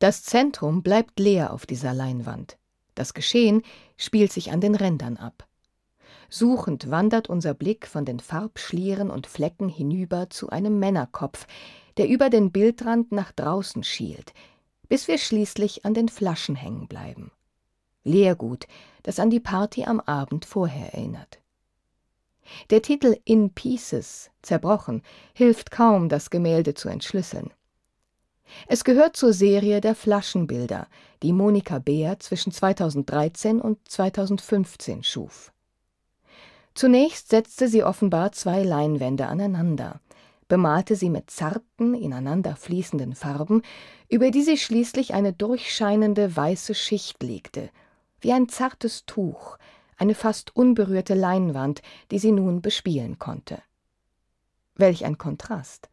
Das Zentrum bleibt leer auf dieser Leinwand. Das Geschehen spielt sich an den Rändern ab. Suchend wandert unser Blick von den Farbschlieren und Flecken hinüber zu einem Männerkopf, der über den Bildrand nach draußen schielt, bis wir schließlich an den Flaschen hängen bleiben. Leergut, das an die Party am Abend vorher erinnert. Der Titel In Pieces, zerbrochen, hilft kaum, das Gemälde zu entschlüsseln. Es gehört zur Serie der Flaschenbilder, die Monika Beer zwischen 2013 und 2015 schuf. Zunächst setzte sie offenbar zwei Leinwände aneinander, bemalte sie mit zarten, ineinanderfließenden Farben, über die sie schließlich eine durchscheinende weiße Schicht legte, wie ein zartes Tuch, eine fast unberührte Leinwand, die sie nun bespielen konnte. Welch ein Kontrast!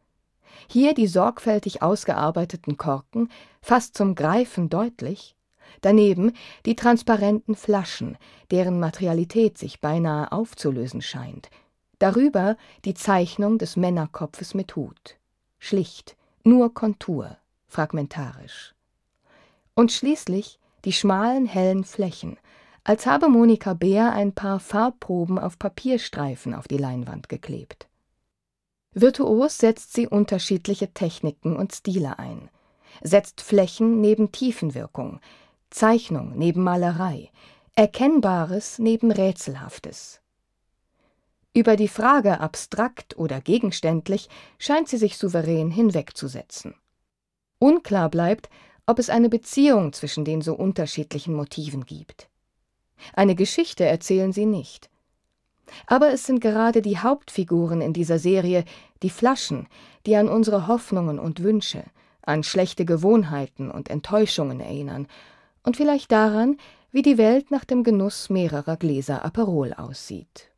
hier die sorgfältig ausgearbeiteten Korken, fast zum Greifen deutlich, daneben die transparenten Flaschen, deren Materialität sich beinahe aufzulösen scheint, darüber die Zeichnung des Männerkopfes mit Hut. Schlicht, nur Kontur, fragmentarisch. Und schließlich die schmalen, hellen Flächen, als habe Monika Beer ein paar Farbproben auf Papierstreifen auf die Leinwand geklebt. Virtuos setzt sie unterschiedliche Techniken und Stile ein, setzt Flächen neben Tiefenwirkung, Zeichnung neben Malerei, Erkennbares neben Rätselhaftes. Über die Frage abstrakt oder gegenständlich scheint sie sich souverän hinwegzusetzen. Unklar bleibt, ob es eine Beziehung zwischen den so unterschiedlichen Motiven gibt. Eine Geschichte erzählen sie nicht. Aber es sind gerade die Hauptfiguren in dieser Serie, die Flaschen, die an unsere Hoffnungen und Wünsche, an schlechte Gewohnheiten und Enttäuschungen erinnern und vielleicht daran, wie die Welt nach dem Genuss mehrerer Gläser Aperol aussieht